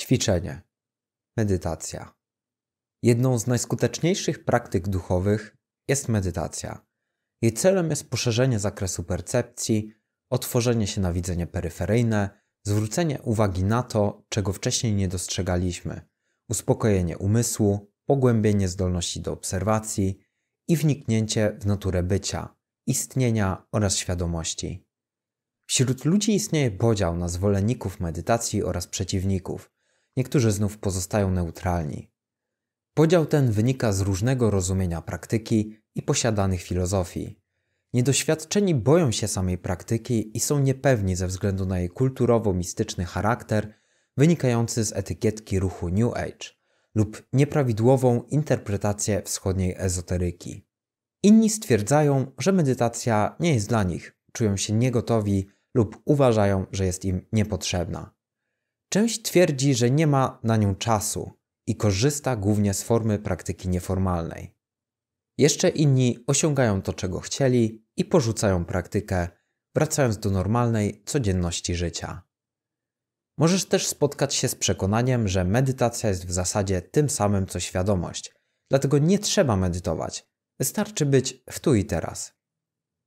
Ćwiczenie, medytacja. Jedną z najskuteczniejszych praktyk duchowych jest medytacja. Jej celem jest poszerzenie zakresu percepcji, otworzenie się na widzenie peryferyjne, zwrócenie uwagi na to, czego wcześniej nie dostrzegaliśmy, uspokojenie umysłu, pogłębienie zdolności do obserwacji i wniknięcie w naturę bycia, istnienia oraz świadomości. Wśród ludzi istnieje podział na zwolenników medytacji oraz przeciwników – niektórzy znów pozostają neutralni. Podział ten wynika z różnego rozumienia praktyki i posiadanych filozofii. Niedoświadczeni boją się samej praktyki i są niepewni ze względu na jej kulturowo-mistyczny charakter wynikający z etykietki ruchu New Age lub nieprawidłową interpretację wschodniej ezoteryki. Inni stwierdzają, że medytacja nie jest dla nich, czują się niegotowi lub uważają, że jest im niepotrzebna. Część twierdzi, że nie ma na nią czasu i korzysta głównie z formy praktyki nieformalnej. Jeszcze inni osiągają to, czego chcieli i porzucają praktykę, wracając do normalnej codzienności życia. Możesz też spotkać się z przekonaniem, że medytacja jest w zasadzie tym samym co świadomość, dlatego nie trzeba medytować, wystarczy być w tu i teraz.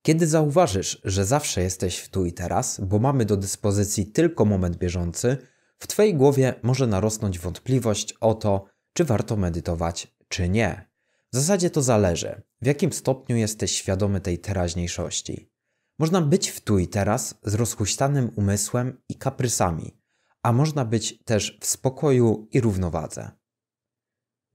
Kiedy zauważysz, że zawsze jesteś w tu i teraz, bo mamy do dyspozycji tylko moment bieżący, w Twojej głowie może narosnąć wątpliwość o to, czy warto medytować, czy nie. W zasadzie to zależy, w jakim stopniu jesteś świadomy tej teraźniejszości. Można być w tu i teraz z rozhuśtanym umysłem i kaprysami, a można być też w spokoju i równowadze.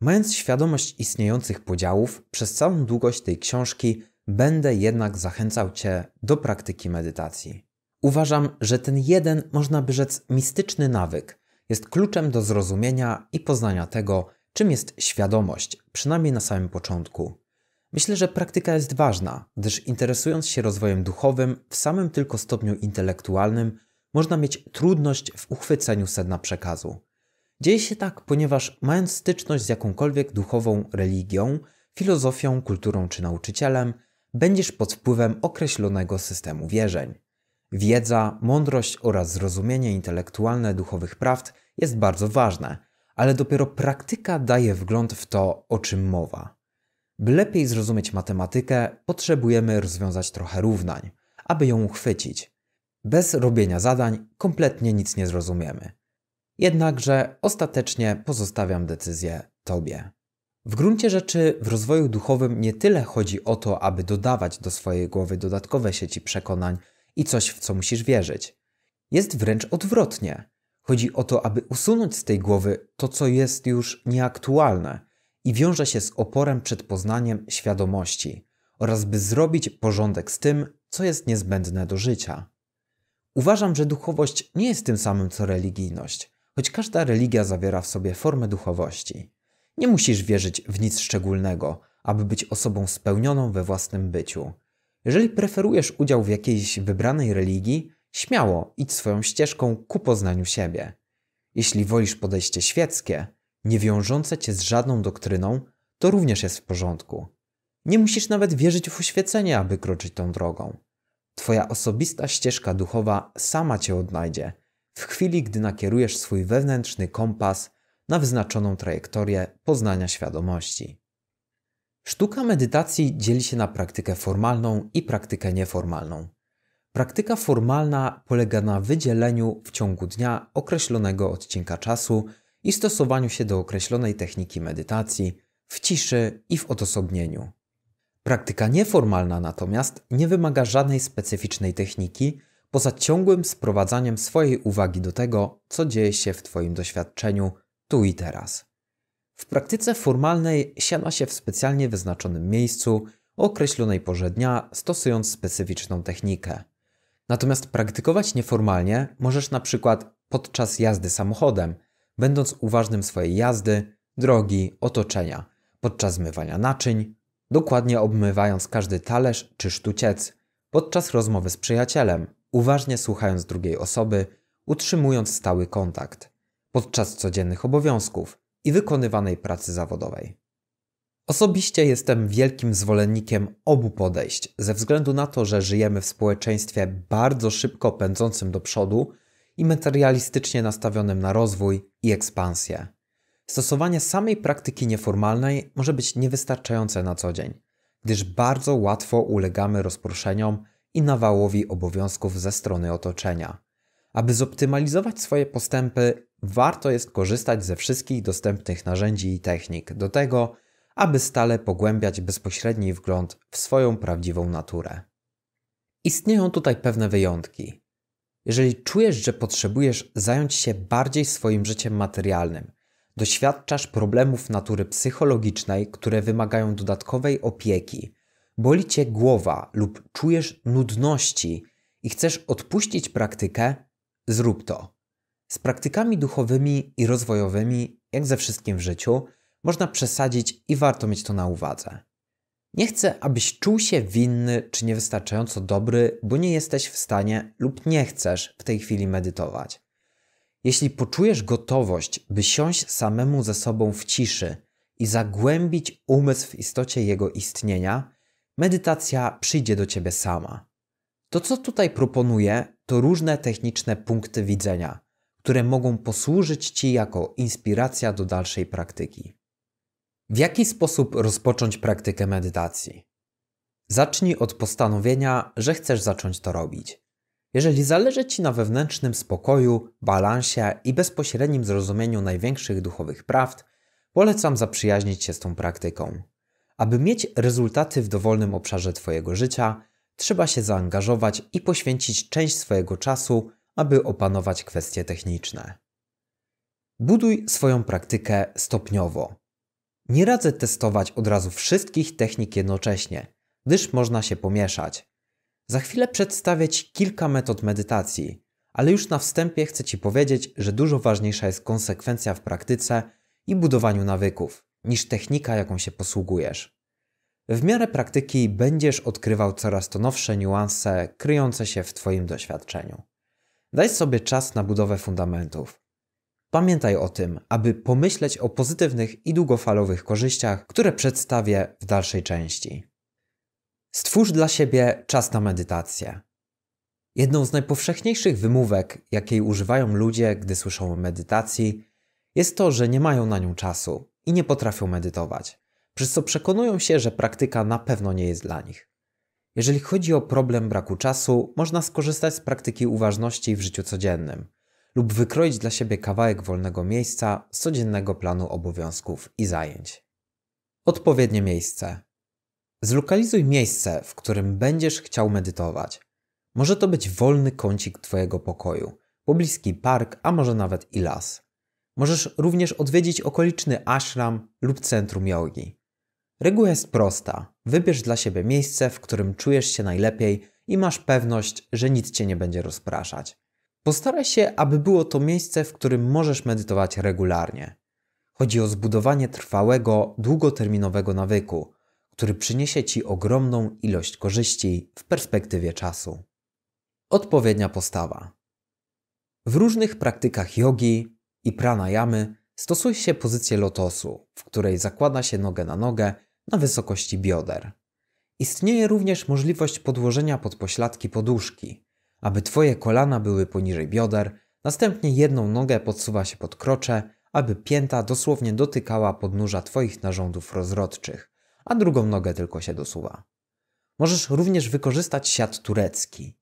Mając świadomość istniejących podziałów, przez całą długość tej książki będę jednak zachęcał Cię do praktyki medytacji. Uważam, że ten jeden, można by rzec, mistyczny nawyk jest kluczem do zrozumienia i poznania tego, czym jest świadomość, przynajmniej na samym początku. Myślę, że praktyka jest ważna, gdyż interesując się rozwojem duchowym w samym tylko stopniu intelektualnym, można mieć trudność w uchwyceniu sedna przekazu. Dzieje się tak, ponieważ mając styczność z jakąkolwiek duchową religią, filozofią, kulturą czy nauczycielem, będziesz pod wpływem określonego systemu wierzeń. Wiedza, mądrość oraz zrozumienie intelektualne duchowych prawd jest bardzo ważne, ale dopiero praktyka daje wgląd w to, o czym mowa. By lepiej zrozumieć matematykę, potrzebujemy rozwiązać trochę równań, aby ją uchwycić. Bez robienia zadań kompletnie nic nie zrozumiemy. Jednakże ostatecznie pozostawiam decyzję Tobie. W gruncie rzeczy w rozwoju duchowym nie tyle chodzi o to, aby dodawać do swojej głowy dodatkowe sieci przekonań i coś, w co musisz wierzyć. Jest wręcz odwrotnie. Chodzi o to, aby usunąć z tej głowy to, co jest już nieaktualne i wiąże się z oporem przed poznaniem świadomości, oraz by zrobić porządek z tym, co jest niezbędne do życia. Uważam, że duchowość nie jest tym samym co religijność, choć każda religia zawiera w sobie formę duchowości. Nie musisz wierzyć w nic szczególnego, aby być osobą spełnioną we własnym byciu. Jeżeli preferujesz udział w jakiejś wybranej religii, śmiało idź swoją ścieżką ku poznaniu siebie. Jeśli wolisz podejście świeckie, nie wiążące cię z żadną doktryną, to również jest w porządku. Nie musisz nawet wierzyć w oświecenie, aby kroczyć tą drogą. Twoja osobista ścieżka duchowa sama cię odnajdzie, w chwili gdy nakierujesz swój wewnętrzny kompas na wyznaczoną trajektorię poznania świadomości. Sztuka medytacji dzieli się na praktykę formalną i praktykę nieformalną. Praktyka formalna polega na wydzieleniu w ciągu dnia określonego odcinka czasu i stosowaniu się do określonej techniki medytacji w ciszy i w odosobnieniu. Praktyka nieformalna natomiast nie wymaga żadnej specyficznej techniki poza ciągłym sprowadzaniem swojej uwagi do tego, co dzieje się w Twoim doświadczeniu tu i teraz. W praktyce formalnej siada się w specjalnie wyznaczonym miejscu o określonej porze dnia, stosując specyficzną technikę. Natomiast praktykować nieformalnie możesz na przykład podczas jazdy samochodem, będąc uważnym swojej jazdy, drogi, otoczenia, podczas zmywania naczyń, dokładnie obmywając każdy talerz czy sztuciec, podczas rozmowy z przyjacielem, uważnie słuchając drugiej osoby, utrzymując stały kontakt, podczas codziennych obowiązków – i wykonywanej pracy zawodowej. Osobiście jestem wielkim zwolennikiem obu podejść, ze względu na to, że żyjemy w społeczeństwie bardzo szybko pędzącym do przodu i materialistycznie nastawionym na rozwój i ekspansję. Stosowanie samej praktyki nieformalnej może być niewystarczające na co dzień, gdyż bardzo łatwo ulegamy rozproszeniom i nawałowi obowiązków ze strony otoczenia. Aby zoptymalizować swoje postępy, warto jest korzystać ze wszystkich dostępnych narzędzi i technik do tego, aby stale pogłębiać bezpośredni wgląd w swoją prawdziwą naturę. Istnieją tutaj pewne wyjątki. Jeżeli czujesz, że potrzebujesz zająć się bardziej swoim życiem materialnym, doświadczasz problemów natury psychologicznej, które wymagają dodatkowej opieki, boli cię głowa lub czujesz nudności i chcesz odpuścić praktykę, zrób to. Z praktykami duchowymi i rozwojowymi, jak ze wszystkim w życiu, można przesadzić i warto mieć to na uwadze. Nie chcę, abyś czuł się winny czy niewystarczająco dobry, bo nie jesteś w stanie lub nie chcesz w tej chwili medytować. Jeśli poczujesz gotowość, by siąść samemu ze sobą w ciszy i zagłębić umysł w istocie jego istnienia, medytacja przyjdzie do ciebie sama. To, co tutaj proponuję, to różne techniczne punkty widzenia, które mogą posłużyć Ci jako inspiracja do dalszej praktyki. W jaki sposób rozpocząć praktykę medytacji? Zacznij od postanowienia, że chcesz zacząć to robić. Jeżeli zależy Ci na wewnętrznym spokoju, balansie i bezpośrednim zrozumieniu największych duchowych prawd, polecam zaprzyjaźnić się z tą praktyką. Aby mieć rezultaty w dowolnym obszarze Twojego życia, trzeba się zaangażować i poświęcić część swojego czasu aby opanować kwestie techniczne. Buduj swoją praktykę stopniowo. Nie radzę testować od razu wszystkich technik jednocześnie, gdyż można się pomieszać. Za chwilę przedstawię Ci kilka metod medytacji, ale już na wstępie chcę Ci powiedzieć, że dużo ważniejsza jest konsekwencja w praktyce i budowaniu nawyków, niż technika, jaką się posługujesz. W miarę praktyki będziesz odkrywał coraz to nowsze niuanse kryjące się w Twoim doświadczeniu. Daj sobie czas na budowę fundamentów. Pamiętaj o tym, aby pomyśleć o pozytywnych i długofalowych korzyściach, które przedstawię w dalszej części. Stwórz dla siebie czas na medytację. Jedną z najpowszechniejszych wymówek, jakiej używają ludzie, gdy słyszą o medytacji, jest to, że nie mają na nią czasu i nie potrafią medytować, przez co przekonują się, że praktyka na pewno nie jest dla nich. Jeżeli chodzi o problem braku czasu, można skorzystać z praktyki uważności w życiu codziennym lub wykroić dla siebie kawałek wolnego miejsca z codziennego planu obowiązków i zajęć. Odpowiednie miejsce. Zlokalizuj miejsce, w którym będziesz chciał medytować. Może to być wolny kącik Twojego pokoju, pobliski park, a może nawet i las. Możesz również odwiedzić okoliczny ashram lub centrum jogi. Reguła jest prosta. Wybierz dla siebie miejsce, w którym czujesz się najlepiej i masz pewność, że nic cię nie będzie rozpraszać. Postaraj się, aby było to miejsce, w którym możesz medytować regularnie. Chodzi o zbudowanie trwałego, długoterminowego nawyku, który przyniesie ci ogromną ilość korzyści w perspektywie czasu. Odpowiednia postawa. W różnych praktykach jogi i pranayamy Stosuje się pozycję lotosu, w której zakłada się nogę na nogę na wysokości bioder. Istnieje również możliwość podłożenia pod pośladki poduszki, aby Twoje kolana były poniżej bioder, następnie jedną nogę podsuwa się pod krocze, aby pięta dosłownie dotykała podnóża Twoich narządów rozrodczych, a drugą nogę tylko się dosuwa. Możesz również wykorzystać siat turecki.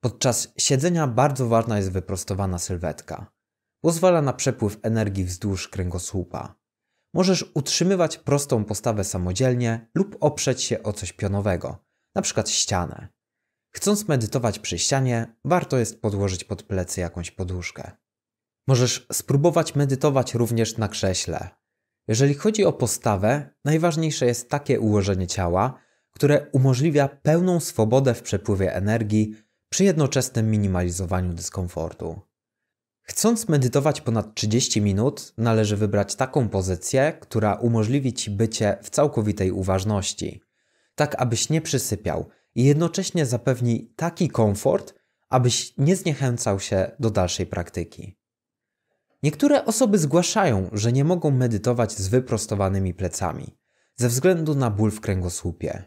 Podczas siedzenia bardzo ważna jest wyprostowana sylwetka. Pozwala na przepływ energii wzdłuż kręgosłupa. Możesz utrzymywać prostą postawę samodzielnie lub oprzeć się o coś pionowego, np. ścianę. Chcąc medytować przy ścianie, warto jest podłożyć pod plecy jakąś poduszkę. Możesz spróbować medytować również na krześle. Jeżeli chodzi o postawę, najważniejsze jest takie ułożenie ciała, które umożliwia pełną swobodę w przepływie energii przy jednoczesnym minimalizowaniu dyskomfortu. Chcąc medytować ponad 30 minut, należy wybrać taką pozycję, która umożliwi ci bycie w całkowitej uważności, tak abyś nie przysypiał i jednocześnie zapewni taki komfort, abyś nie zniechęcał się do dalszej praktyki. Niektóre osoby zgłaszają, że nie mogą medytować z wyprostowanymi plecami ze względu na ból w kręgosłupie.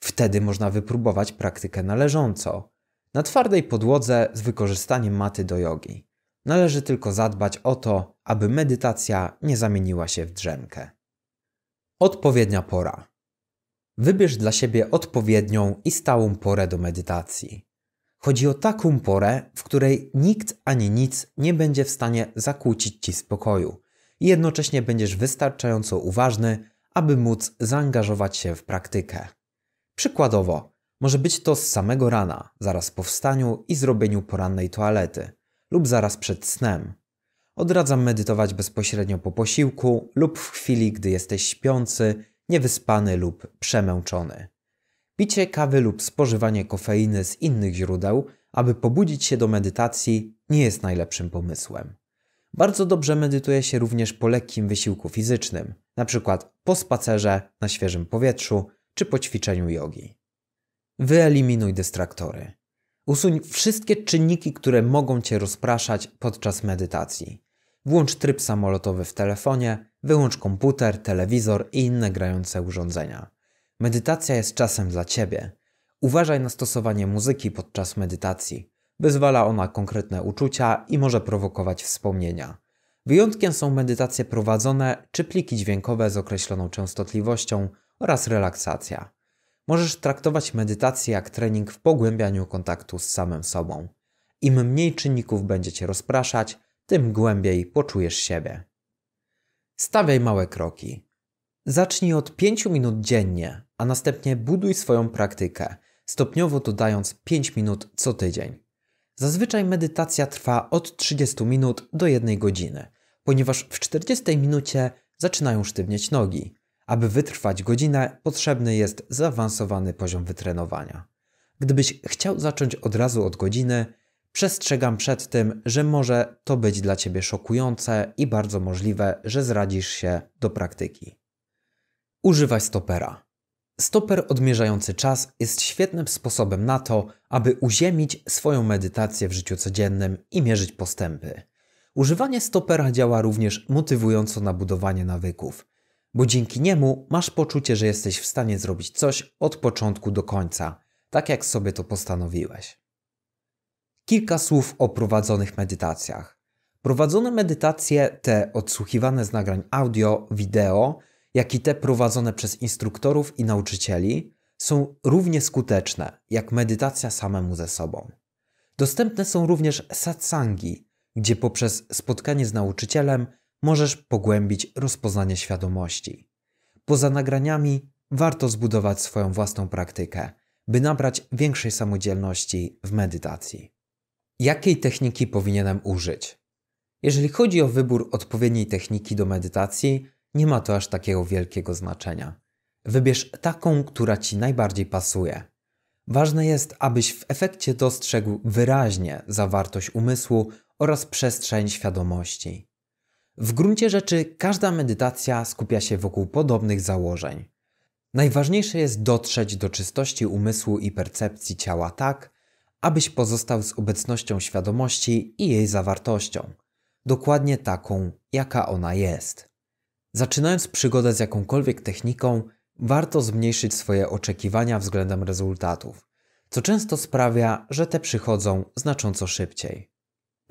Wtedy można wypróbować praktykę należąco na twardej podłodze z wykorzystaniem maty do jogi. Należy tylko zadbać o to, aby medytacja nie zamieniła się w drzemkę. Odpowiednia pora. Wybierz dla siebie odpowiednią i stałą porę do medytacji. Chodzi o taką porę, w której nikt ani nic nie będzie w stanie zakłócić ci spokoju i jednocześnie będziesz wystarczająco uważny, aby móc zaangażować się w praktykę. Przykładowo, może być to z samego rana, zaraz po wstaniu i zrobieniu porannej toalety, lub zaraz przed snem. Odradzam medytować bezpośrednio po posiłku lub w chwili, gdy jesteś śpiący, niewyspany lub przemęczony. Picie kawy lub spożywanie kofeiny z innych źródeł, aby pobudzić się do medytacji, nie jest najlepszym pomysłem. Bardzo dobrze medytuje się również po lekkim wysiłku fizycznym, np. po spacerze, na świeżym powietrzu czy po ćwiczeniu jogi. Wyeliminuj dystraktory. Usuń wszystkie czynniki, które mogą Cię rozpraszać podczas medytacji. Włącz tryb samolotowy w telefonie, wyłącz komputer, telewizor i inne grające urządzenia. Medytacja jest czasem dla Ciebie. Uważaj na stosowanie muzyki podczas medytacji. Wyzwala ona konkretne uczucia i może prowokować wspomnienia. Wyjątkiem są medytacje prowadzone czy pliki dźwiękowe z określoną częstotliwością oraz relaksacja. Możesz traktować medytację jak trening w pogłębianiu kontaktu z samym sobą. Im mniej czynników będzie cię rozpraszać, tym głębiej poczujesz siebie. Stawiaj małe kroki. Zacznij od 5 minut dziennie, a następnie buduj swoją praktykę, stopniowo dodając 5 minut co tydzień. Zazwyczaj medytacja trwa od 30 minut do 1 godziny, ponieważ w 40 minucie zaczynają sztywnieć nogi. Aby wytrwać godzinę, potrzebny jest zaawansowany poziom wytrenowania. Gdybyś chciał zacząć od razu od godziny, przestrzegam przed tym, że może to być dla ciebie szokujące i bardzo możliwe, że zradzisz się do praktyki. Używaj stopera. Stoper odmierzający czas jest świetnym sposobem na to, aby uziemić swoją medytację w życiu codziennym i mierzyć postępy. Używanie stopera działa również motywująco na budowanie nawyków bo dzięki niemu masz poczucie, że jesteś w stanie zrobić coś od początku do końca, tak jak sobie to postanowiłeś. Kilka słów o prowadzonych medytacjach. Prowadzone medytacje, te odsłuchiwane z nagrań audio, wideo, jak i te prowadzone przez instruktorów i nauczycieli, są równie skuteczne jak medytacja samemu ze sobą. Dostępne są również satsangi, gdzie poprzez spotkanie z nauczycielem możesz pogłębić rozpoznanie świadomości. Poza nagraniami warto zbudować swoją własną praktykę, by nabrać większej samodzielności w medytacji. Jakiej techniki powinienem użyć? Jeżeli chodzi o wybór odpowiedniej techniki do medytacji, nie ma to aż takiego wielkiego znaczenia. Wybierz taką, która ci najbardziej pasuje. Ważne jest, abyś w efekcie dostrzegł wyraźnie zawartość umysłu oraz przestrzeń świadomości. W gruncie rzeczy każda medytacja skupia się wokół podobnych założeń. Najważniejsze jest dotrzeć do czystości umysłu i percepcji ciała tak, abyś pozostał z obecnością świadomości i jej zawartością, dokładnie taką, jaka ona jest. Zaczynając przygodę z jakąkolwiek techniką, warto zmniejszyć swoje oczekiwania względem rezultatów, co często sprawia, że te przychodzą znacząco szybciej.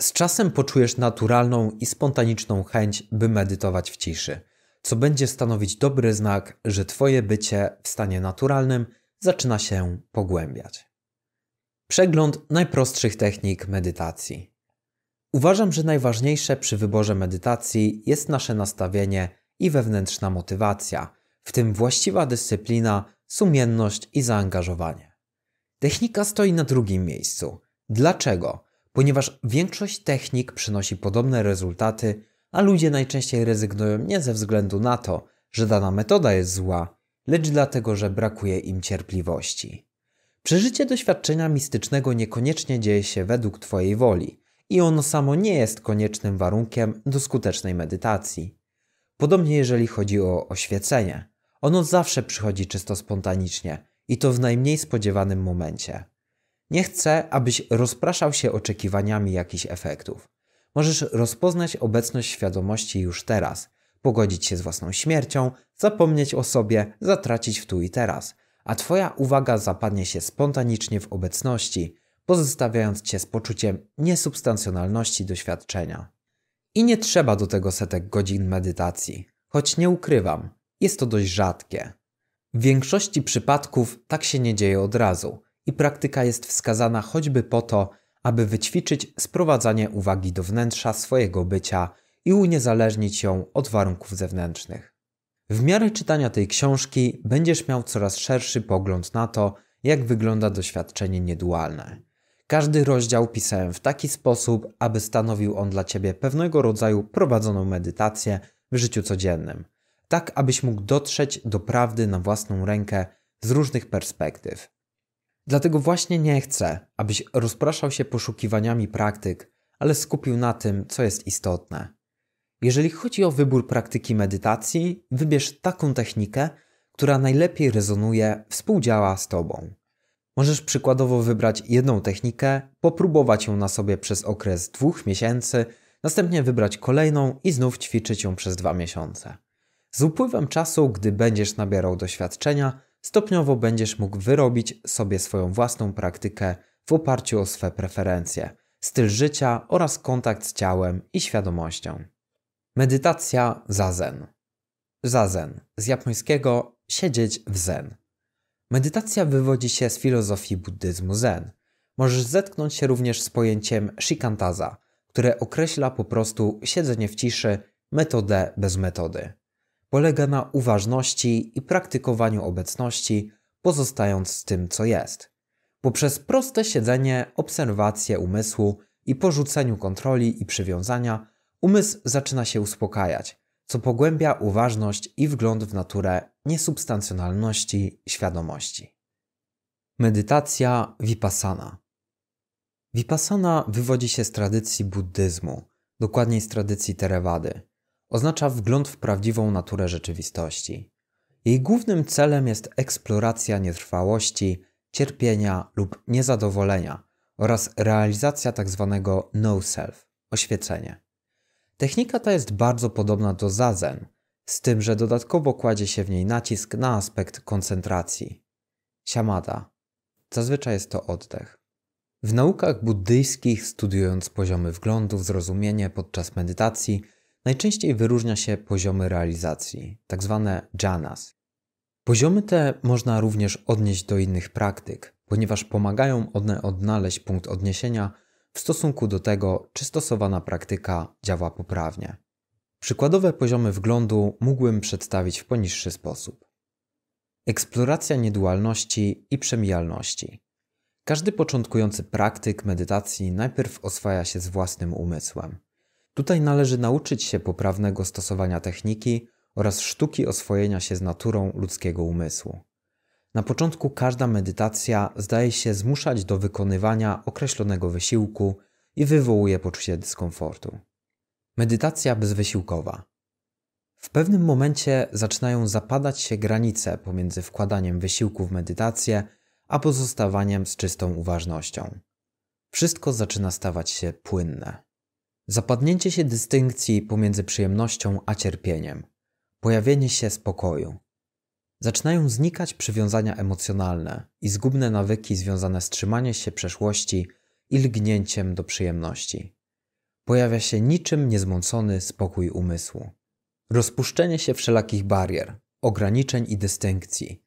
Z czasem poczujesz naturalną i spontaniczną chęć, by medytować w ciszy, co będzie stanowić dobry znak, że Twoje bycie w stanie naturalnym zaczyna się pogłębiać. Przegląd najprostszych technik medytacji. Uważam, że najważniejsze przy wyborze medytacji jest nasze nastawienie i wewnętrzna motywacja, w tym właściwa dyscyplina, sumienność i zaangażowanie. Technika stoi na drugim miejscu. Dlaczego? ponieważ większość technik przynosi podobne rezultaty, a ludzie najczęściej rezygnują nie ze względu na to, że dana metoda jest zła, lecz dlatego, że brakuje im cierpliwości. Przeżycie doświadczenia mistycznego niekoniecznie dzieje się według Twojej woli i ono samo nie jest koniecznym warunkiem do skutecznej medytacji. Podobnie jeżeli chodzi o oświecenie. Ono zawsze przychodzi czysto spontanicznie i to w najmniej spodziewanym momencie. Nie chcę, abyś rozpraszał się oczekiwaniami jakichś efektów. Możesz rozpoznać obecność świadomości już teraz, pogodzić się z własną śmiercią, zapomnieć o sobie, zatracić w tu i teraz, a Twoja uwaga zapadnie się spontanicznie w obecności, pozostawiając Cię z poczuciem niesubstancjonalności doświadczenia. I nie trzeba do tego setek godzin medytacji, choć nie ukrywam, jest to dość rzadkie. W większości przypadków tak się nie dzieje od razu – i praktyka jest wskazana choćby po to, aby wyćwiczyć sprowadzanie uwagi do wnętrza swojego bycia i uniezależnić ją od warunków zewnętrznych. W miarę czytania tej książki będziesz miał coraz szerszy pogląd na to, jak wygląda doświadczenie niedualne. Każdy rozdział pisałem w taki sposób, aby stanowił on dla ciebie pewnego rodzaju prowadzoną medytację w życiu codziennym, tak abyś mógł dotrzeć do prawdy na własną rękę z różnych perspektyw. Dlatego właśnie nie chcę, abyś rozpraszał się poszukiwaniami praktyk, ale skupił na tym, co jest istotne. Jeżeli chodzi o wybór praktyki medytacji, wybierz taką technikę, która najlepiej rezonuje, współdziała z Tobą. Możesz przykładowo wybrać jedną technikę, popróbować ją na sobie przez okres dwóch miesięcy, następnie wybrać kolejną i znów ćwiczyć ją przez dwa miesiące. Z upływem czasu, gdy będziesz nabierał doświadczenia, stopniowo będziesz mógł wyrobić sobie swoją własną praktykę w oparciu o swe preferencje, styl życia oraz kontakt z ciałem i świadomością. Medytacja zazen. Zazen z japońskiego siedzieć w zen. Medytacja wywodzi się z filozofii buddyzmu zen. Możesz zetknąć się również z pojęciem shikantaza, które określa po prostu siedzenie w ciszy, metodę bez metody polega na uważności i praktykowaniu obecności, pozostając z tym, co jest. Poprzez proste siedzenie, obserwację umysłu i porzuceniu kontroli i przywiązania, umysł zaczyna się uspokajać, co pogłębia uważność i wgląd w naturę niesubstancjonalności świadomości. Medytacja Vipassana Vipassana wywodzi się z tradycji buddyzmu, dokładniej z tradycji Terewady – oznacza wgląd w prawdziwą naturę rzeczywistości. Jej głównym celem jest eksploracja nietrwałości, cierpienia lub niezadowolenia oraz realizacja tzw. Tak no-self, oświecenie. Technika ta jest bardzo podobna do zazen, z tym, że dodatkowo kładzie się w niej nacisk na aspekt koncentracji. Siamada. Zazwyczaj jest to oddech. W naukach buddyjskich, studiując poziomy wglądu w zrozumienie podczas medytacji, najczęściej wyróżnia się poziomy realizacji, tak zwane jhanas. Poziomy te można również odnieść do innych praktyk, ponieważ pomagają one odnaleźć punkt odniesienia w stosunku do tego, czy stosowana praktyka działa poprawnie. Przykładowe poziomy wglądu mógłbym przedstawić w poniższy sposób. Eksploracja niedualności i przemijalności. Każdy początkujący praktyk medytacji najpierw oswaja się z własnym umysłem. Tutaj należy nauczyć się poprawnego stosowania techniki oraz sztuki oswojenia się z naturą ludzkiego umysłu. Na początku każda medytacja zdaje się zmuszać do wykonywania określonego wysiłku i wywołuje poczucie dyskomfortu. Medytacja bezwysiłkowa. W pewnym momencie zaczynają zapadać się granice pomiędzy wkładaniem wysiłku w medytację a pozostawaniem z czystą uważnością. Wszystko zaczyna stawać się płynne. Zapadnięcie się dystynkcji pomiędzy przyjemnością a cierpieniem. Pojawienie się spokoju. Zaczynają znikać przywiązania emocjonalne i zgubne nawyki związane z trzymaniem się przeszłości i lgnięciem do przyjemności. Pojawia się niczym niezmącony spokój umysłu. Rozpuszczenie się wszelakich barier, ograniczeń i dystynkcji.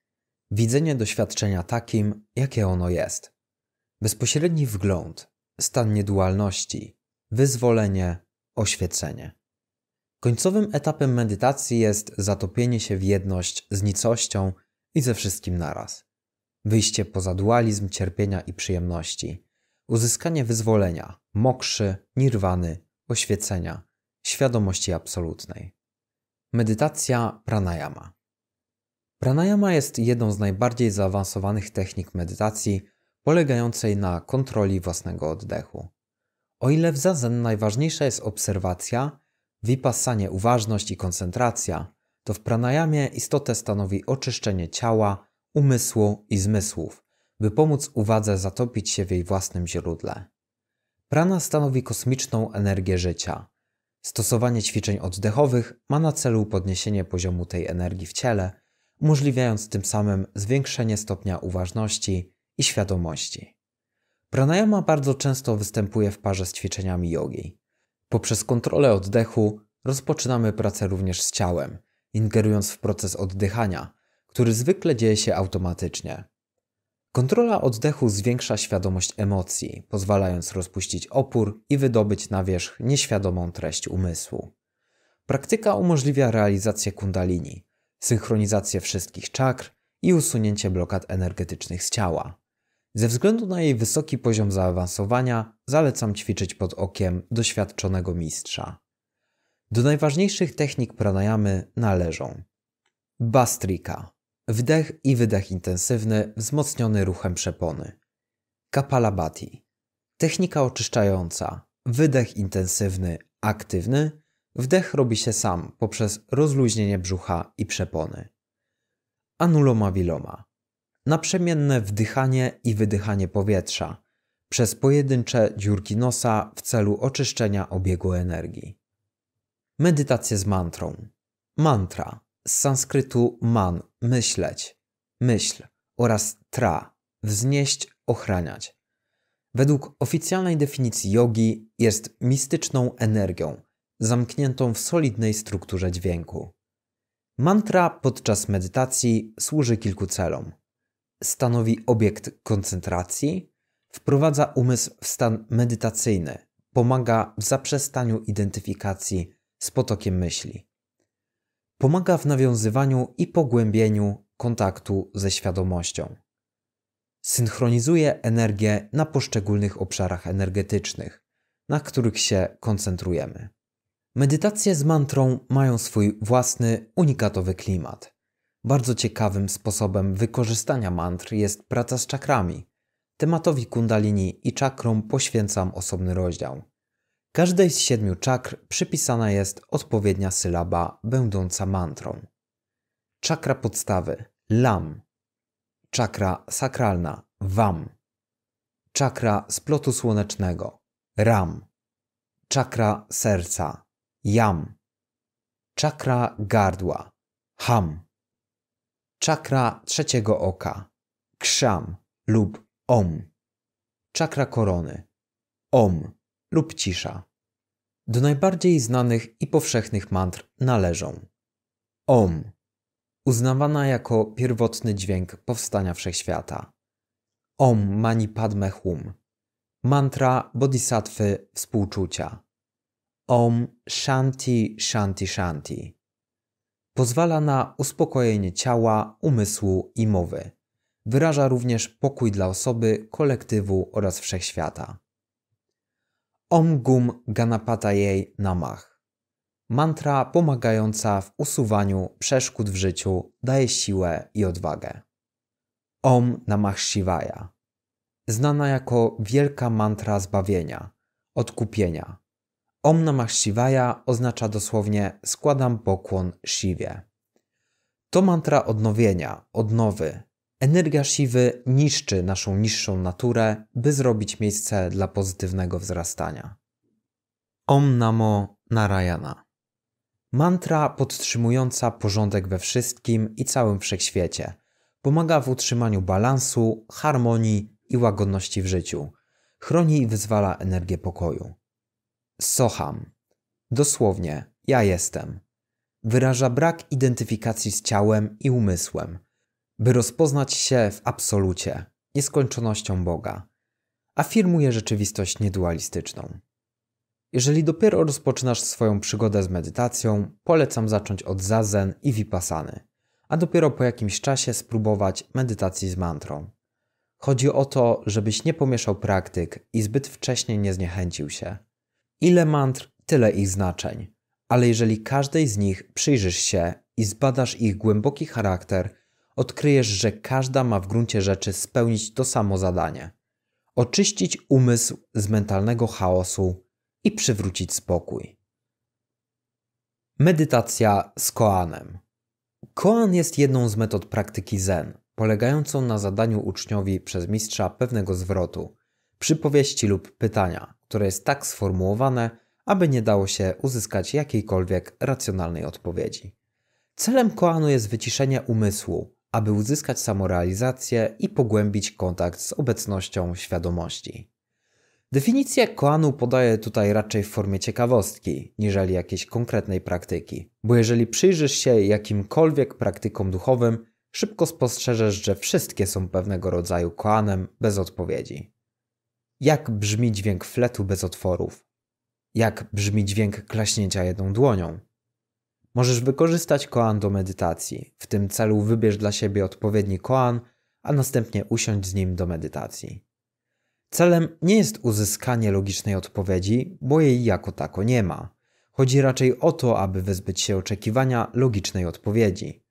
Widzenie doświadczenia takim, jakie ono jest. Bezpośredni wgląd, stan niedualności, wyzwolenie, oświecenie. Końcowym etapem medytacji jest zatopienie się w jedność z nicością i ze wszystkim naraz. Wyjście poza dualizm cierpienia i przyjemności, uzyskanie wyzwolenia, mokszy, nirwany, oświecenia, świadomości absolutnej. Medytacja pranayama. Pranayama jest jedną z najbardziej zaawansowanych technik medytacji, polegającej na kontroli własnego oddechu. O ile w zazen najważniejsza jest obserwacja, w uważność i koncentracja, to w pranayamie istotę stanowi oczyszczenie ciała, umysłu i zmysłów, by pomóc uwadze zatopić się w jej własnym źródle. Prana stanowi kosmiczną energię życia. Stosowanie ćwiczeń oddechowych ma na celu podniesienie poziomu tej energii w ciele, umożliwiając tym samym zwiększenie stopnia uważności i świadomości. Pranayama bardzo często występuje w parze z ćwiczeniami jogi. Poprzez kontrolę oddechu rozpoczynamy pracę również z ciałem, ingerując w proces oddychania, który zwykle dzieje się automatycznie. Kontrola oddechu zwiększa świadomość emocji, pozwalając rozpuścić opór i wydobyć na wierzch nieświadomą treść umysłu. Praktyka umożliwia realizację kundalini, synchronizację wszystkich czakr i usunięcie blokad energetycznych z ciała. Ze względu na jej wysoki poziom zaawansowania, zalecam ćwiczyć pod okiem doświadczonego mistrza. Do najważniejszych technik pranayamy należą Bastrika Wdech i wydech intensywny wzmocniony ruchem przepony. kapalabati – Technika oczyszczająca. Wydech intensywny, aktywny. Wdech robi się sam poprzez rozluźnienie brzucha i przepony. Anuloma viloma naprzemienne wdychanie i wydychanie powietrza przez pojedyncze dziurki nosa w celu oczyszczenia obiegu energii. Medytacje z mantrą. Mantra z sanskrytu man myśleć, myśl oraz tra wznieść, ochraniać. Według oficjalnej definicji jogi jest mistyczną energią zamkniętą w solidnej strukturze dźwięku. Mantra podczas medytacji służy kilku celom stanowi obiekt koncentracji, wprowadza umysł w stan medytacyjny, pomaga w zaprzestaniu identyfikacji z potokiem myśli. Pomaga w nawiązywaniu i pogłębieniu kontaktu ze świadomością. Synchronizuje energię na poszczególnych obszarach energetycznych, na których się koncentrujemy. Medytacje z mantrą mają swój własny, unikatowy klimat. Bardzo ciekawym sposobem wykorzystania mantr jest praca z czakrami. Tematowi kundalini i czakrom poświęcam osobny rozdział. Każdej z siedmiu czakr przypisana jest odpowiednia sylaba będąca mantrą. Czakra podstawy lam. Czakra sakralna wam. Czakra splotu słonecznego ram. Czakra serca jam. Czakra gardła ham czakra trzeciego oka, krzam lub om, czakra korony, om lub cisza. Do najbardziej znanych i powszechnych mantr należą om, uznawana jako pierwotny dźwięk powstania wszechświata. Om Mani Padme Hum, mantra bodhisattwy współczucia. Om Shanti Shanti Shanti. Pozwala na uspokojenie ciała, umysłu i mowy. Wyraża również pokój dla osoby, kolektywu oraz wszechświata. Om Gum Ganapatayej Namah. Mantra pomagająca w usuwaniu przeszkód w życiu daje siłę i odwagę. Om Namah Shivaya. Znana jako wielka mantra zbawienia, odkupienia, Om Namah Shivaya oznacza dosłownie składam pokłon Shiwie. To mantra odnowienia, odnowy. Energia Siwy niszczy naszą niższą naturę, by zrobić miejsce dla pozytywnego wzrastania. Om Namo Narayana. Mantra podtrzymująca porządek we wszystkim i całym wszechświecie. Pomaga w utrzymaniu balansu, harmonii i łagodności w życiu. Chroni i wyzwala energię pokoju. Soham. Dosłownie, ja jestem. Wyraża brak identyfikacji z ciałem i umysłem, by rozpoznać się w absolucie, nieskończonością Boga. Afirmuje rzeczywistość niedualistyczną. Jeżeli dopiero rozpoczynasz swoją przygodę z medytacją, polecam zacząć od zazen i vipassany, a dopiero po jakimś czasie spróbować medytacji z mantrą. Chodzi o to, żebyś nie pomieszał praktyk i zbyt wcześnie nie zniechęcił się. Ile mantr, tyle ich znaczeń. Ale jeżeli każdej z nich przyjrzysz się i zbadasz ich głęboki charakter, odkryjesz, że każda ma w gruncie rzeczy spełnić to samo zadanie: oczyścić umysł z mentalnego chaosu i przywrócić spokój. Medytacja z Koanem. Koan jest jedną z metod praktyki Zen, polegającą na zadaniu uczniowi przez mistrza pewnego zwrotu, przypowieści lub pytania, które jest tak sformułowane, aby nie dało się uzyskać jakiejkolwiek racjonalnej odpowiedzi. Celem koanu jest wyciszenie umysłu, aby uzyskać samorealizację i pogłębić kontakt z obecnością świadomości. Definicję koanu podaję tutaj raczej w formie ciekawostki, niżeli jakiejś konkretnej praktyki, bo jeżeli przyjrzysz się jakimkolwiek praktykom duchowym, szybko spostrzeżesz, że wszystkie są pewnego rodzaju koanem bez odpowiedzi. Jak brzmi dźwięk fletu bez otworów? Jak brzmi dźwięk klaśnięcia jedną dłonią? Możesz wykorzystać koan do medytacji. W tym celu wybierz dla siebie odpowiedni koan, a następnie usiądź z nim do medytacji. Celem nie jest uzyskanie logicznej odpowiedzi, bo jej jako tako nie ma. Chodzi raczej o to, aby wyzbyć się oczekiwania logicznej odpowiedzi.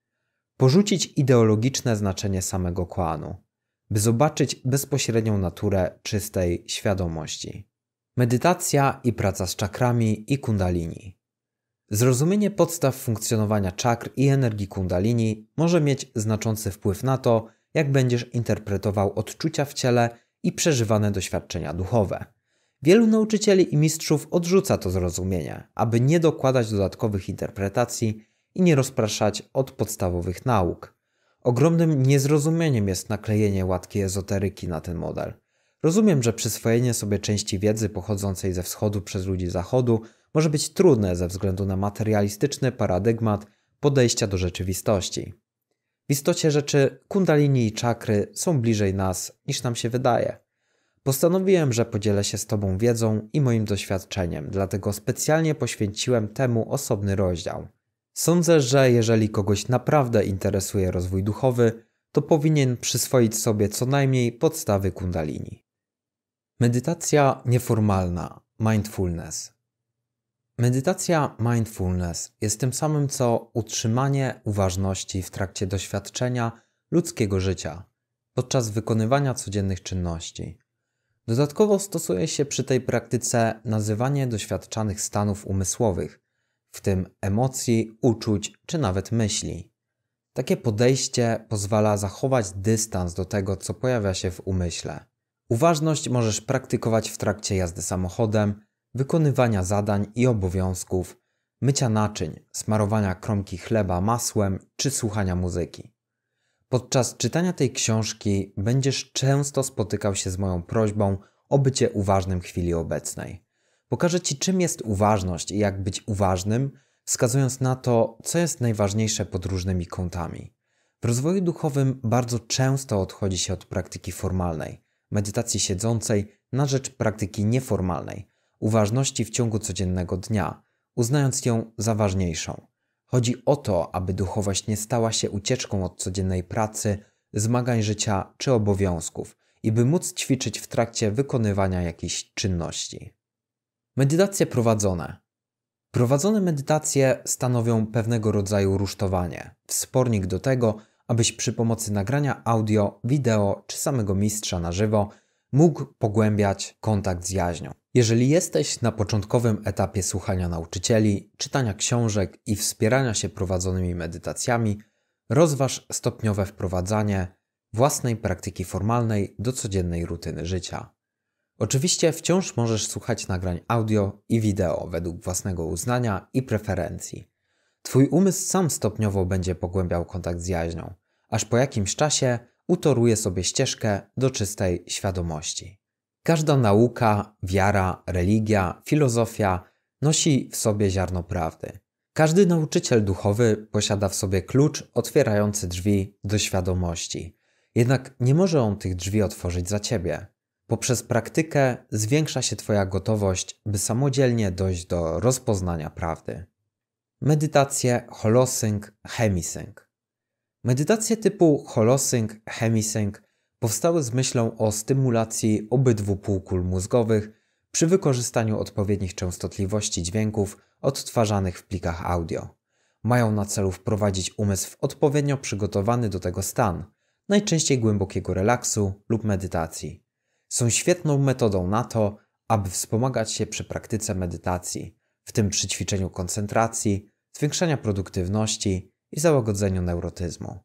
Porzucić ideologiczne znaczenie samego koanu by zobaczyć bezpośrednią naturę czystej świadomości. Medytacja i praca z czakrami i kundalini. Zrozumienie podstaw funkcjonowania czakr i energii kundalini może mieć znaczący wpływ na to, jak będziesz interpretował odczucia w ciele i przeżywane doświadczenia duchowe. Wielu nauczycieli i mistrzów odrzuca to zrozumienie, aby nie dokładać dodatkowych interpretacji i nie rozpraszać od podstawowych nauk. Ogromnym niezrozumieniem jest naklejenie łatki ezoteryki na ten model. Rozumiem, że przyswojenie sobie części wiedzy pochodzącej ze wschodu przez ludzi zachodu może być trudne ze względu na materialistyczny paradygmat podejścia do rzeczywistości. W istocie rzeczy kundalini i czakry są bliżej nas niż nam się wydaje. Postanowiłem, że podzielę się z Tobą wiedzą i moim doświadczeniem, dlatego specjalnie poświęciłem temu osobny rozdział – Sądzę, że jeżeli kogoś naprawdę interesuje rozwój duchowy, to powinien przyswoić sobie co najmniej podstawy kundalini. Medytacja nieformalna mindfulness. Medytacja mindfulness jest tym samym co utrzymanie uważności w trakcie doświadczenia ludzkiego życia podczas wykonywania codziennych czynności. Dodatkowo stosuje się przy tej praktyce nazywanie doświadczanych stanów umysłowych, w tym emocji, uczuć czy nawet myśli. Takie podejście pozwala zachować dystans do tego, co pojawia się w umyśle. Uważność możesz praktykować w trakcie jazdy samochodem, wykonywania zadań i obowiązków, mycia naczyń, smarowania kromki chleba masłem czy słuchania muzyki. Podczas czytania tej książki będziesz często spotykał się z moją prośbą o bycie uważnym chwili obecnej. Pokażę Ci, czym jest uważność i jak być uważnym, wskazując na to, co jest najważniejsze pod różnymi kątami. W rozwoju duchowym bardzo często odchodzi się od praktyki formalnej, medytacji siedzącej, na rzecz praktyki nieformalnej, uważności w ciągu codziennego dnia, uznając ją za ważniejszą. Chodzi o to, aby duchowość nie stała się ucieczką od codziennej pracy, zmagań życia czy obowiązków i by móc ćwiczyć w trakcie wykonywania jakiejś czynności. Medytacje prowadzone. Prowadzone medytacje stanowią pewnego rodzaju rusztowanie, wspornik do tego, abyś przy pomocy nagrania audio, wideo czy samego mistrza na żywo mógł pogłębiać kontakt z jaźnią. Jeżeli jesteś na początkowym etapie słuchania nauczycieli, czytania książek i wspierania się prowadzonymi medytacjami, rozważ stopniowe wprowadzanie własnej praktyki formalnej do codziennej rutyny życia. Oczywiście wciąż możesz słuchać nagrań audio i wideo według własnego uznania i preferencji. Twój umysł sam stopniowo będzie pogłębiał kontakt z jaźnią, aż po jakimś czasie utoruje sobie ścieżkę do czystej świadomości. Każda nauka, wiara, religia, filozofia nosi w sobie ziarno prawdy. Każdy nauczyciel duchowy posiada w sobie klucz otwierający drzwi do świadomości. Jednak nie może on tych drzwi otworzyć za ciebie. Poprzez praktykę zwiększa się Twoja gotowość, by samodzielnie dojść do rozpoznania prawdy. Medytacje holosync, hemisync. Medytacje typu holosync, hemisync powstały z myślą o stymulacji obydwu półkul mózgowych przy wykorzystaniu odpowiednich częstotliwości dźwięków odtwarzanych w plikach audio. Mają na celu wprowadzić umysł w odpowiednio przygotowany do tego stan, najczęściej głębokiego relaksu lub medytacji są świetną metodą na to, aby wspomagać się przy praktyce medytacji, w tym przy ćwiczeniu koncentracji, zwiększania produktywności i załagodzeniu neurotyzmu.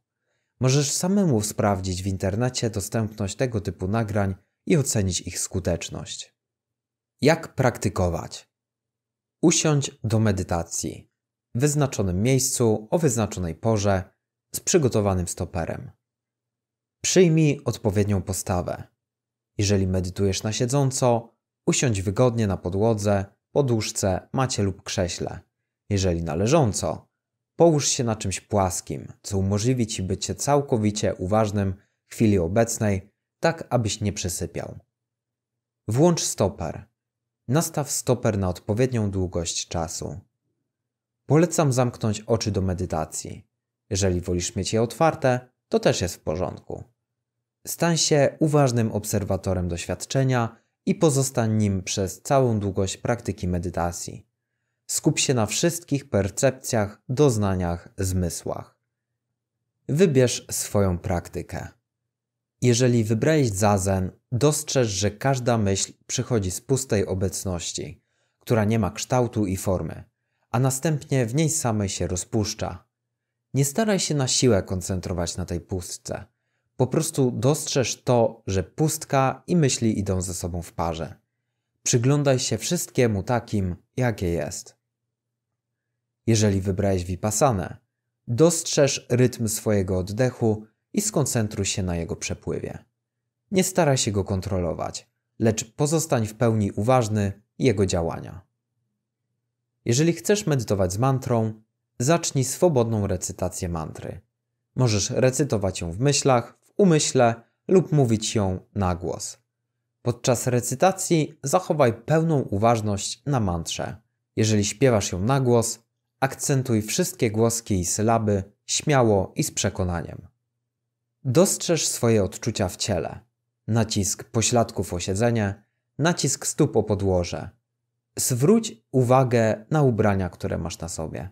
Możesz samemu sprawdzić w internecie dostępność tego typu nagrań i ocenić ich skuteczność. Jak praktykować? Usiądź do medytacji w wyznaczonym miejscu o wyznaczonej porze z przygotowanym stoperem. Przyjmij odpowiednią postawę jeżeli medytujesz na siedząco, usiądź wygodnie na podłodze, poduszce, macie lub krześle. Jeżeli na leżąco, połóż się na czymś płaskim, co umożliwi ci bycie całkowicie uważnym w chwili obecnej, tak abyś nie przesypiał. Włącz stoper. Nastaw stoper na odpowiednią długość czasu. Polecam zamknąć oczy do medytacji. Jeżeli wolisz mieć je otwarte, to też jest w porządku. Stań się uważnym obserwatorem doświadczenia i pozostań nim przez całą długość praktyki medytacji. Skup się na wszystkich percepcjach, doznaniach, zmysłach. Wybierz swoją praktykę. Jeżeli wybrałeś zazen, dostrzeż, że każda myśl przychodzi z pustej obecności, która nie ma kształtu i formy, a następnie w niej samej się rozpuszcza. Nie staraj się na siłę koncentrować na tej pustce – po prostu dostrzeż to, że pustka i myśli idą ze sobą w parze. Przyglądaj się wszystkiemu takim, jakie jest. Jeżeli wybrałeś Vipassanę, dostrzeż rytm swojego oddechu i skoncentruj się na jego przepływie. Nie staraj się go kontrolować, lecz pozostań w pełni uważny jego działania. Jeżeli chcesz medytować z mantrą, zacznij swobodną recytację mantry. Możesz recytować ją w myślach, umyśle lub mówić ją na głos. Podczas recytacji zachowaj pełną uważność na mantrze. Jeżeli śpiewasz ją na głos, akcentuj wszystkie głoski i sylaby śmiało i z przekonaniem. Dostrzeż swoje odczucia w ciele. Nacisk pośladków o siedzenie, nacisk stóp o podłoże. Zwróć uwagę na ubrania, które masz na sobie.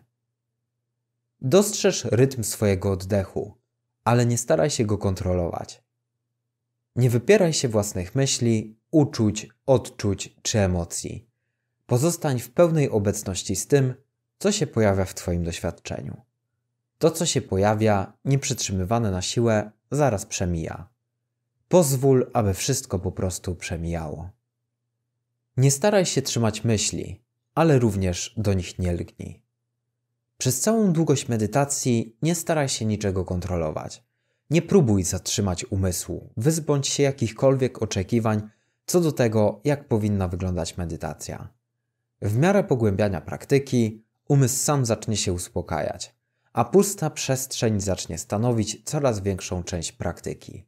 Dostrzeż rytm swojego oddechu ale nie staraj się go kontrolować. Nie wypieraj się własnych myśli, uczuć, odczuć czy emocji. Pozostań w pełnej obecności z tym, co się pojawia w Twoim doświadczeniu. To, co się pojawia, nieprzytrzymywane na siłę, zaraz przemija. Pozwól, aby wszystko po prostu przemijało. Nie staraj się trzymać myśli, ale również do nich nie lgnij. Przez całą długość medytacji nie staraj się niczego kontrolować. Nie próbuj zatrzymać umysłu, wyzbądź się jakichkolwiek oczekiwań co do tego, jak powinna wyglądać medytacja. W miarę pogłębiania praktyki, umysł sam zacznie się uspokajać, a pusta przestrzeń zacznie stanowić coraz większą część praktyki.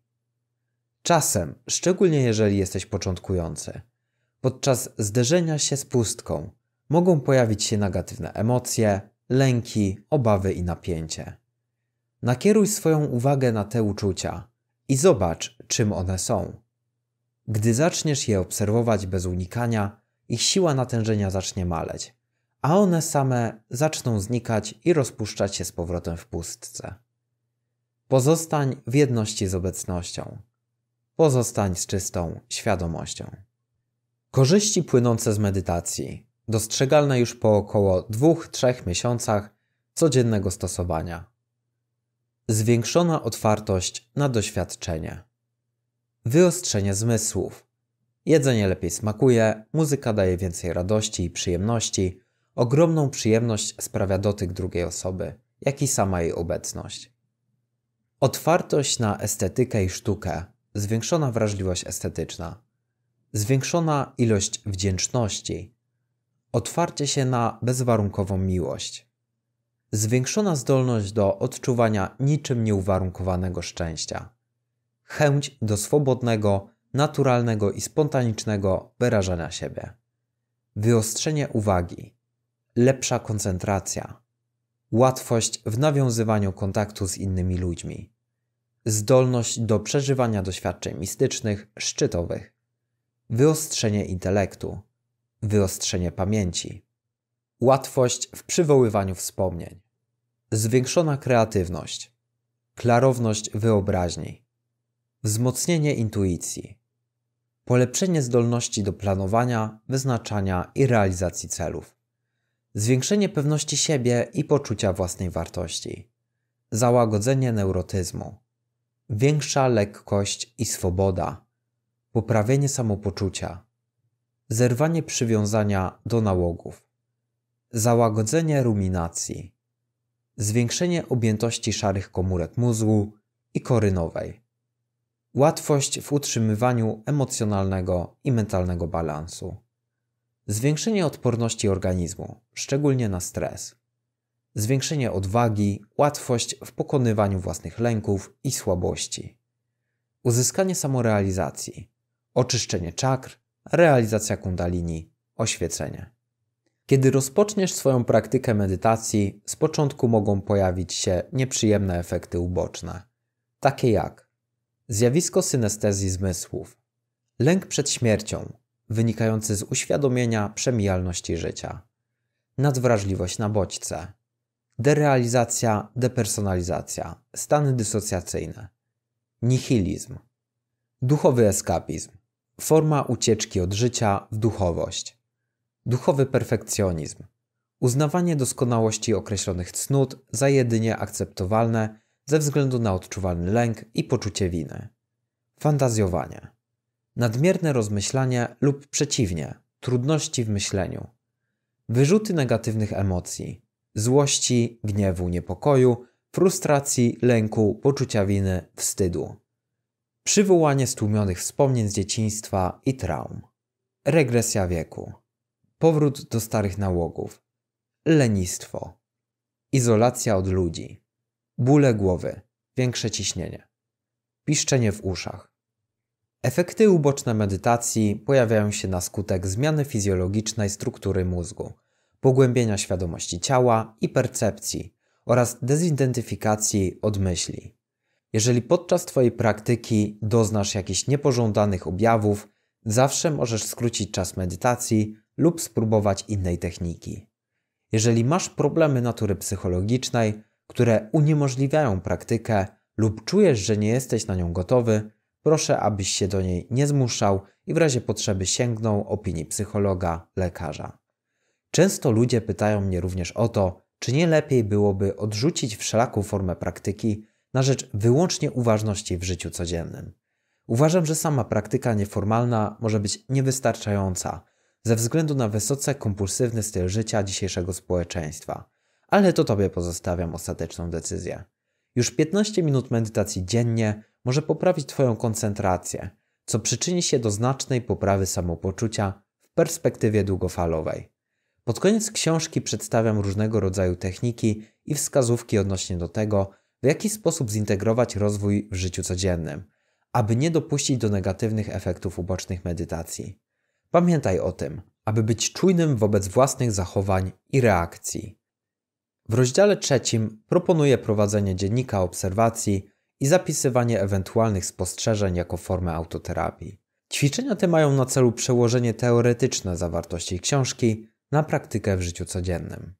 Czasem, szczególnie jeżeli jesteś początkujący, podczas zderzenia się z pustką mogą pojawić się negatywne emocje, lęki, obawy i napięcie. Nakieruj swoją uwagę na te uczucia i zobacz, czym one są. Gdy zaczniesz je obserwować bez unikania, ich siła natężenia zacznie maleć, a one same zaczną znikać i rozpuszczać się z powrotem w pustce. Pozostań w jedności z obecnością. Pozostań z czystą świadomością. Korzyści płynące z medytacji dostrzegalne już po około 2-3 miesiącach codziennego stosowania. Zwiększona otwartość na doświadczenie. Wyostrzenie zmysłów. Jedzenie lepiej smakuje, muzyka daje więcej radości i przyjemności, ogromną przyjemność sprawia dotyk drugiej osoby, jak i sama jej obecność. Otwartość na estetykę i sztukę, zwiększona wrażliwość estetyczna, zwiększona ilość wdzięczności, otwarcie się na bezwarunkową miłość. Zwiększona zdolność do odczuwania niczym nieuwarunkowanego szczęścia. Chęć do swobodnego, naturalnego i spontanicznego wyrażania siebie. Wyostrzenie uwagi. Lepsza koncentracja. Łatwość w nawiązywaniu kontaktu z innymi ludźmi. Zdolność do przeżywania doświadczeń mistycznych, szczytowych. Wyostrzenie intelektu wyostrzenie pamięci, łatwość w przywoływaniu wspomnień, zwiększona kreatywność, klarowność wyobraźni, wzmocnienie intuicji, polepszenie zdolności do planowania, wyznaczania i realizacji celów, zwiększenie pewności siebie i poczucia własnej wartości, załagodzenie neurotyzmu, większa lekkość i swoboda, poprawienie samopoczucia zerwanie przywiązania do nałogów, załagodzenie ruminacji, zwiększenie objętości szarych komórek mózgu i kory nowej, łatwość w utrzymywaniu emocjonalnego i mentalnego balansu, zwiększenie odporności organizmu, szczególnie na stres, zwiększenie odwagi, łatwość w pokonywaniu własnych lęków i słabości, uzyskanie samorealizacji, oczyszczenie czakr realizacja kundalini, oświecenie. Kiedy rozpoczniesz swoją praktykę medytacji, z początku mogą pojawić się nieprzyjemne efekty uboczne, takie jak zjawisko synestezji zmysłów, lęk przed śmiercią, wynikający z uświadomienia przemijalności życia, nadwrażliwość na bodźce, derealizacja, depersonalizacja, stany dysocjacyjne, nihilizm, duchowy eskapizm, Forma ucieczki od życia w duchowość. Duchowy perfekcjonizm. Uznawanie doskonałości określonych cnót za jedynie akceptowalne ze względu na odczuwalny lęk i poczucie winy. Fantazjowanie. Nadmierne rozmyślanie lub przeciwnie, trudności w myśleniu. Wyrzuty negatywnych emocji, złości, gniewu, niepokoju, frustracji, lęku, poczucia winy, wstydu przywołanie stłumionych wspomnień z dzieciństwa i traum, regresja wieku, powrót do starych nałogów, lenistwo, izolacja od ludzi, bóle głowy, większe ciśnienie, piszczenie w uszach. Efekty uboczne medytacji pojawiają się na skutek zmiany fizjologicznej struktury mózgu, pogłębienia świadomości ciała i percepcji oraz dezidentyfikacji od myśli. Jeżeli podczas Twojej praktyki doznasz jakichś niepożądanych objawów, zawsze możesz skrócić czas medytacji lub spróbować innej techniki. Jeżeli masz problemy natury psychologicznej, które uniemożliwiają praktykę lub czujesz, że nie jesteś na nią gotowy, proszę, abyś się do niej nie zmuszał i w razie potrzeby sięgnął opinii psychologa, lekarza. Często ludzie pytają mnie również o to, czy nie lepiej byłoby odrzucić wszelaką formę praktyki na rzecz wyłącznie uważności w życiu codziennym. Uważam, że sama praktyka nieformalna może być niewystarczająca ze względu na wysoce kompulsywny styl życia dzisiejszego społeczeństwa, ale to Tobie pozostawiam ostateczną decyzję. Już 15 minut medytacji dziennie może poprawić Twoją koncentrację, co przyczyni się do znacznej poprawy samopoczucia w perspektywie długofalowej. Pod koniec książki przedstawiam różnego rodzaju techniki i wskazówki odnośnie do tego, w jaki sposób zintegrować rozwój w życiu codziennym, aby nie dopuścić do negatywnych efektów ubocznych medytacji. Pamiętaj o tym, aby być czujnym wobec własnych zachowań i reakcji. W rozdziale trzecim proponuję prowadzenie dziennika obserwacji i zapisywanie ewentualnych spostrzeżeń jako formę autoterapii. Ćwiczenia te mają na celu przełożenie teoretyczne zawartości książki na praktykę w życiu codziennym.